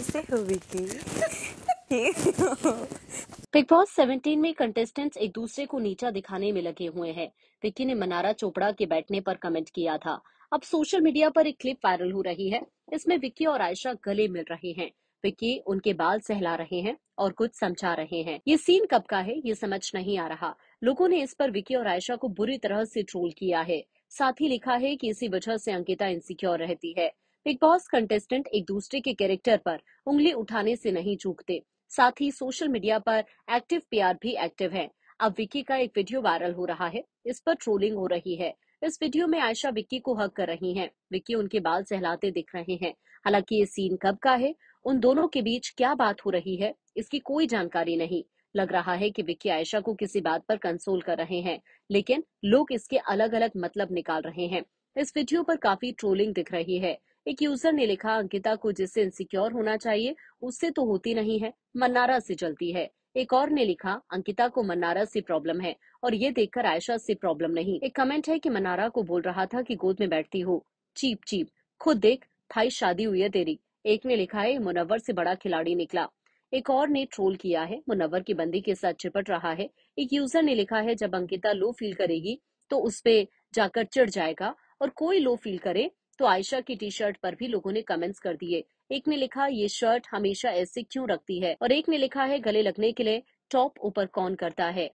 कैसे होगी big boss 17 में कंटेस्टेंट्स एक दूसरे को नीचा दिखाने में लगे हुए हैं विक्की ने मनारा चोपड़ा के बैठने पर कमेंट किया था अब सोशल मीडिया पर एक क्लिप वायरल हो रही है इसमें विक्की और आयशा गले मिल रहे हैं विक्की उनके बाल सहला रहे हैं और कुछ समझा रहे हैं ये सीन कब का है ये समझ नहीं आ रहा लोगों ने इस पर विक्की और आयशा को बुरी तरह से ट्रोल किया है साथ ही लिखा है कि इसी वजह से अंकिता इनसिक्योर रहती है बिग बॉस कंटेस्टेंट एक दूसरे के कैरेक्टर पर उंगली उठाने से नहीं चूकते साथ ही सोशल मीडिया पर एक्टिव पीआर भी एक्टिव है अब विक्की का एक वीडियो वायरल हो रहा है इस पर ट्रोलिंग हो रही है इस वीडियो में आयशा विक्की को हक कर रही हैं। विक्की उनके बाल सहलाते दिख रहे हैं हालांकि ये सीन कब का है उन दोनों के बीच क्या बात हो रही है इसकी कोई जानकारी नहीं लग रहा है कि विक्की आयशा को किसी बात पर कंसोल कर रहे हैं लेकिन लोग इसके अलग अलग मतलब निकाल रहे हैं इस वीडियो पर काफी ट्रोलिंग दिख रही है एक यूजर ने लिखा अंकिता को जिससे इनसिक्योर होना चाहिए उससे तो होती नहीं है मन्नारा से चलती है एक और ने लिखा अंकिता को मन्नारा से प्रॉब्लम है और ये देखकर आयशा से प्रॉब्लम नहीं एक कमेंट है कि मन्नारा को बोल रहा था कि गोद में बैठती हो चीप चीप खुद देख भाई शादी हुई है तेरी एक ने लिखा है मुनवर से बड़ा खिलाड़ी निकला एक और ने ट्रोल किया है मुनवर की बंदी के साथ चिपट रहा है एक यूजर ने लिखा है जब अंकिता लो फील करेगी तो उसपे जाकर चिड़ जाएगा और कोई लो फील करे तो आयशा की टी शर्ट पर भी लोगों ने कमेंट्स कर दिए एक ने लिखा ये शर्ट हमेशा ऐसे क्यों रखती है और एक ने लिखा है गले लगने के लिए टॉप ऊपर कौन करता है